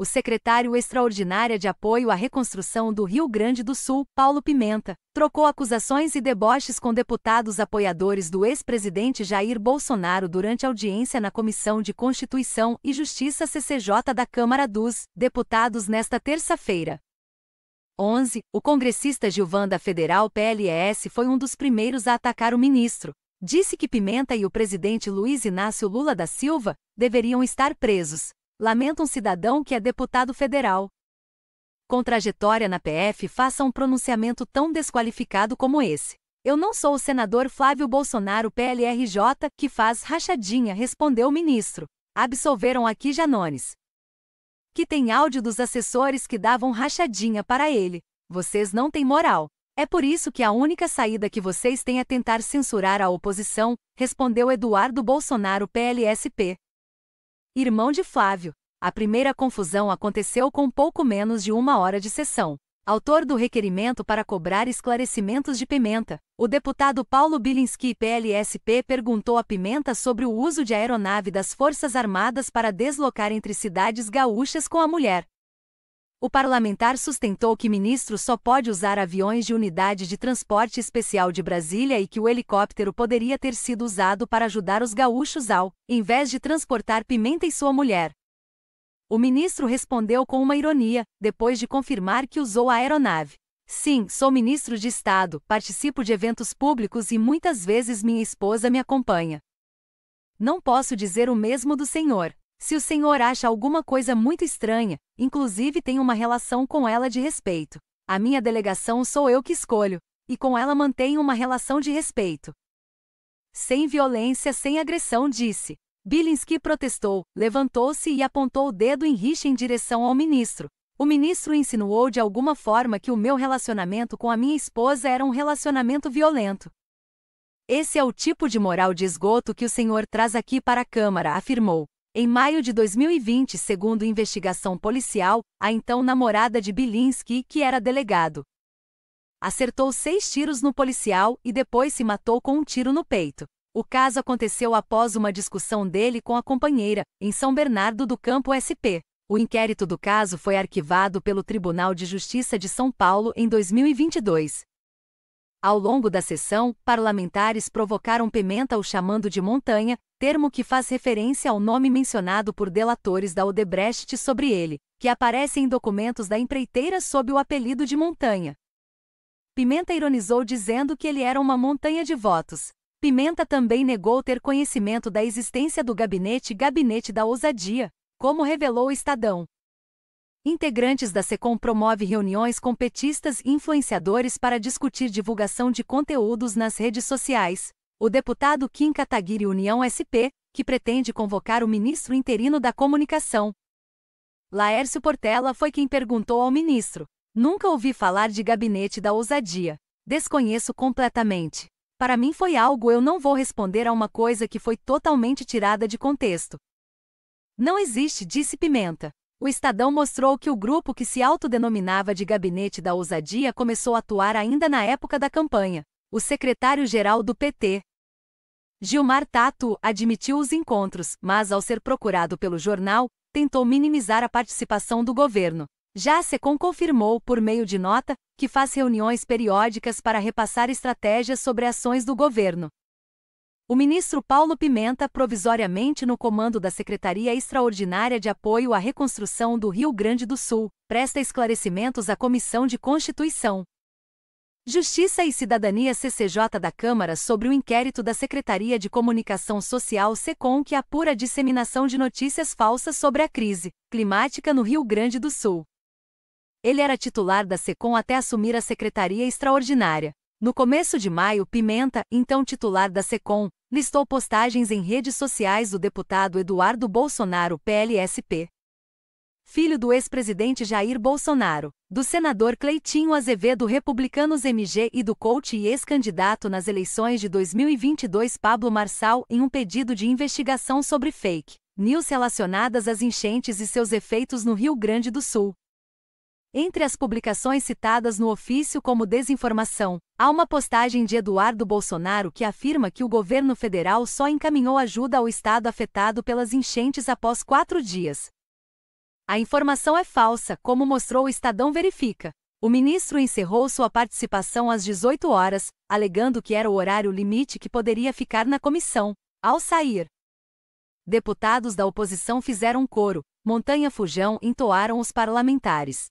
o secretário extraordinária de apoio à reconstrução do Rio Grande do Sul, Paulo Pimenta, trocou acusações e deboches com deputados apoiadores do ex-presidente Jair Bolsonaro durante audiência na Comissão de Constituição e Justiça CCJ da Câmara dos Deputados nesta terça-feira. 11, o congressista Gilvan da Federal PLS foi um dos primeiros a atacar o ministro. Disse que Pimenta e o presidente Luiz Inácio Lula da Silva deveriam estar presos, lamenta um cidadão que é deputado federal. Com trajetória na PF, faça um pronunciamento tão desqualificado como esse. Eu não sou o senador Flávio Bolsonaro PLRJ, que faz rachadinha, respondeu o ministro. Absolveram aqui Janones. Que tem áudio dos assessores que davam rachadinha para ele. Vocês não têm moral. É por isso que a única saída que vocês têm é tentar censurar a oposição, respondeu Eduardo Bolsonaro PLSP irmão de Flávio. A primeira confusão aconteceu com pouco menos de uma hora de sessão. Autor do requerimento para cobrar esclarecimentos de Pimenta, o deputado Paulo Bilinski PLSP perguntou a Pimenta sobre o uso de aeronave das Forças Armadas para deslocar entre cidades gaúchas com a mulher. O parlamentar sustentou que ministro só pode usar aviões de unidade de transporte especial de Brasília e que o helicóptero poderia ter sido usado para ajudar os gaúchos ao, em vez de transportar Pimenta e sua mulher. O ministro respondeu com uma ironia, depois de confirmar que usou a aeronave. Sim, sou ministro de Estado, participo de eventos públicos e muitas vezes minha esposa me acompanha. Não posso dizer o mesmo do senhor. Se o senhor acha alguma coisa muito estranha, inclusive tenho uma relação com ela de respeito. A minha delegação sou eu que escolho, e com ela mantenho uma relação de respeito. Sem violência, sem agressão, disse. Bilinski protestou, levantou-se e apontou o dedo em rixa em direção ao ministro. O ministro insinuou de alguma forma que o meu relacionamento com a minha esposa era um relacionamento violento. Esse é o tipo de moral de esgoto que o senhor traz aqui para a Câmara, afirmou. Em maio de 2020, segundo investigação policial, a então namorada de Bilinski, que era delegado, acertou seis tiros no policial e depois se matou com um tiro no peito. O caso aconteceu após uma discussão dele com a companheira, em São Bernardo do Campo SP. O inquérito do caso foi arquivado pelo Tribunal de Justiça de São Paulo em 2022. Ao longo da sessão, parlamentares provocaram Pimenta o chamando de montanha, termo que faz referência ao nome mencionado por delatores da Odebrecht sobre ele, que aparece em documentos da empreiteira sob o apelido de montanha. Pimenta ironizou dizendo que ele era uma montanha de votos. Pimenta também negou ter conhecimento da existência do gabinete Gabinete da Ousadia, como revelou o Estadão. Integrantes da SECOM promove reuniões com petistas e influenciadores para discutir divulgação de conteúdos nas redes sociais. O deputado Kim Kataguiri União SP, que pretende convocar o ministro interino da Comunicação. Laércio Portela foi quem perguntou ao ministro: Nunca ouvi falar de gabinete da ousadia. Desconheço completamente. Para mim foi algo eu não vou responder a uma coisa que foi totalmente tirada de contexto. Não existe, disse Pimenta. O Estadão mostrou que o grupo que se autodenominava de Gabinete da Ousadia começou a atuar ainda na época da campanha. O secretário-geral do PT, Gilmar Tato, admitiu os encontros, mas ao ser procurado pelo jornal, tentou minimizar a participação do governo. Já a SECOM confirmou, por meio de nota, que faz reuniões periódicas para repassar estratégias sobre ações do governo. O ministro Paulo Pimenta, provisoriamente no comando da Secretaria Extraordinária de Apoio à Reconstrução do Rio Grande do Sul, presta esclarecimentos à Comissão de Constituição. Justiça e Cidadania CCJ da Câmara sobre o inquérito da Secretaria de Comunicação Social SECOM que apura a disseminação de notícias falsas sobre a crise climática no Rio Grande do Sul. Ele era titular da SECOM até assumir a Secretaria Extraordinária. No começo de maio, Pimenta, então titular da SECOM, listou postagens em redes sociais do deputado Eduardo Bolsonaro PLSP. Filho do ex-presidente Jair Bolsonaro, do senador Cleitinho Azevedo Republicanos MG e do coach e ex-candidato nas eleições de 2022 Pablo Marçal em um pedido de investigação sobre fake news relacionadas às enchentes e seus efeitos no Rio Grande do Sul. Entre as publicações citadas no ofício como desinformação, há uma postagem de Eduardo Bolsonaro que afirma que o governo federal só encaminhou ajuda ao estado afetado pelas enchentes após quatro dias. A informação é falsa, como mostrou o Estadão Verifica. O ministro encerrou sua participação às 18 horas, alegando que era o horário limite que poderia ficar na comissão. Ao sair, deputados da oposição fizeram coro, Montanha Fujão entoaram os parlamentares.